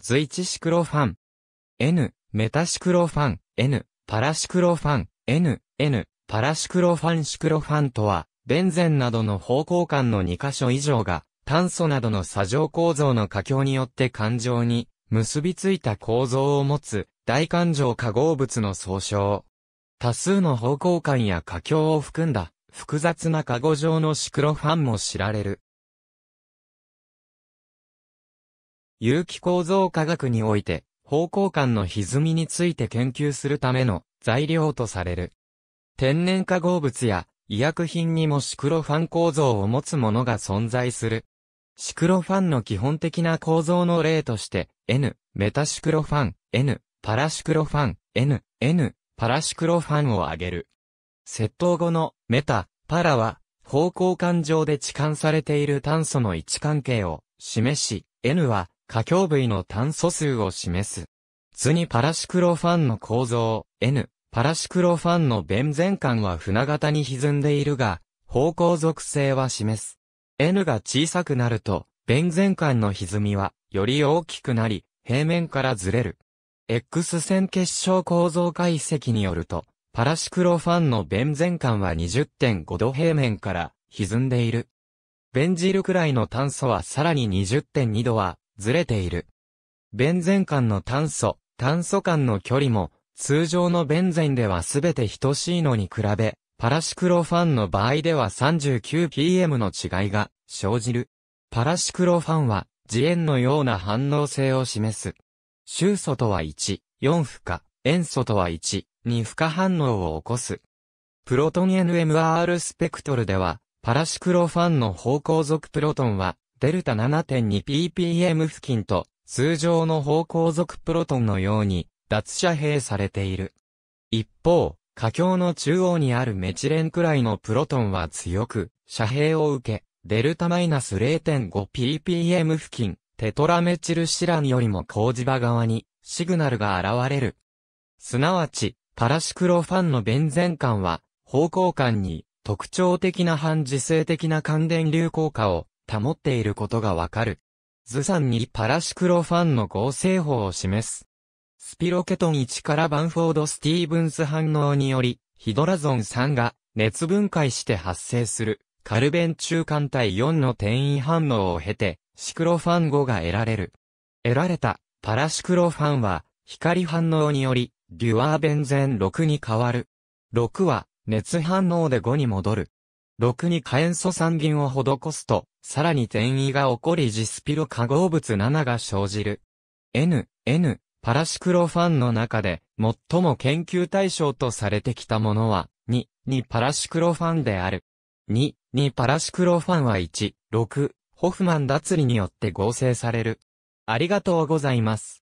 随一シクロファン、N、メタシクロファン、N、パラシクロファン、N、N、パラシクロファンシクロファンとは、ベンゼンなどの方向間の2箇所以上が、炭素などの砂状構造の過強によって環状に結びついた構造を持つ大環状化合物の総称。多数の方向間や過強を含んだ複雑な過誤状のシクロファンも知られる。有機構造科学において、方向間の歪みについて研究するための材料とされる。天然化合物や医薬品にもシクロファン構造を持つものが存在する。シクロファンの基本的な構造の例として、N、メタシクロファン、N、パラシクロファン、N、N、パラシクロファンを挙げる。窃盗後のメタ、パラは、方向間上で置換されている炭素の位置関係を示し、N は可境部位の炭素数を示す。図にパラシクロファンの構造、N、パラシクロファンの弁前管は船型に歪んでいるが、方向属性は示す。N が小さくなると、弁前管の歪みは、より大きくなり、平面からずれる。X 線結晶構造解析によると、パラシクロファンの弁前管は20.5度平面から歪んでいる。ベンジルくらいの炭素はさらに20.2度はずれている。ベンゼン間の炭素、炭素間の距離も、通常のベンゼンでは全て等しいのに比べ、パラシクロファンの場合では 39pm の違いが生じる。パラシクロファンは、次元のような反応性を示す。臭素とは1、4負荷、塩素とは1、2負荷反応を起こす。プロトン NMR スペクトルでは、パラシクロファンの方向属プロトンは、デルタ 7.2ppm 付近と、通常の方向属プロトンのように、脱遮蔽されている。一方、下境の中央にあるメチレンくらいのプロトンは強く、遮蔽を受け、デルタマイナス -0.5ppm 付近、テトラメチルシランよりも工事場側に、シグナルが現れる。すなわち、パラシクロファンのベンゼン間は、方向間に、特徴的な反磁性的な感電流効果を保っていることがわかる。図んにパラシクロファンの合成法を示す。スピロケトン1からバンフォード・スティーブンス反応により、ヒドラゾン3が熱分解して発生するカルベン中間体4の転移反応を経て、シクロファン5が得られる。得られたパラシクロファンは光反応によりデュアーベンゼン6に変わる。6は熱反応で5に戻る。6に火塩素酸銀を施すと、さらに転移が起こりジスピロ化合物7が生じる。N、N、パラシクロファンの中で、最も研究対象とされてきたものは、2、2パラシクロファンである。2、2パラシクロファンは1、6、ホフマン脱離によって合成される。ありがとうございます。